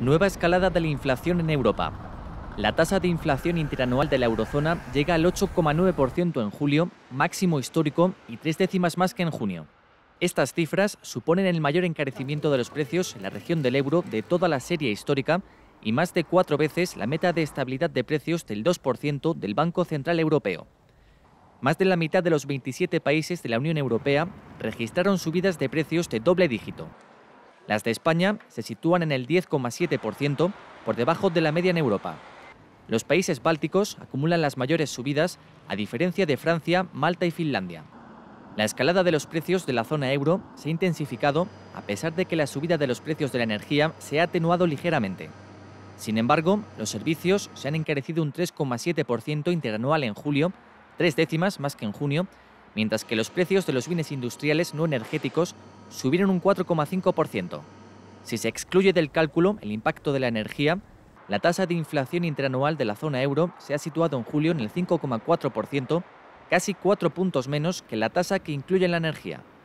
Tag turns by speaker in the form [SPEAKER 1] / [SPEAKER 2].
[SPEAKER 1] Nueva escalada de la inflación en Europa. La tasa de inflación interanual de la eurozona llega al 8,9% en julio, máximo histórico y tres décimas más que en junio. Estas cifras suponen el mayor encarecimiento de los precios en la región del euro de toda la serie histórica y más de cuatro veces la meta de estabilidad de precios del 2% del Banco Central Europeo. Más de la mitad de los 27 países de la Unión Europea registraron subidas de precios de doble dígito. Las de España se sitúan en el 10,7% por debajo de la media en Europa. Los países bálticos acumulan las mayores subidas, a diferencia de Francia, Malta y Finlandia. La escalada de los precios de la zona euro se ha intensificado a pesar de que la subida de los precios de la energía se ha atenuado ligeramente. Sin embargo, los servicios se han encarecido un 3,7% interanual en julio, tres décimas más que en junio, mientras que los precios de los bienes industriales no energéticos subieron un 4,5%. Si se excluye del cálculo el impacto de la energía, la tasa de inflación interanual de la zona euro se ha situado en julio en el 5,4%, casi cuatro puntos menos que la tasa que incluye la energía.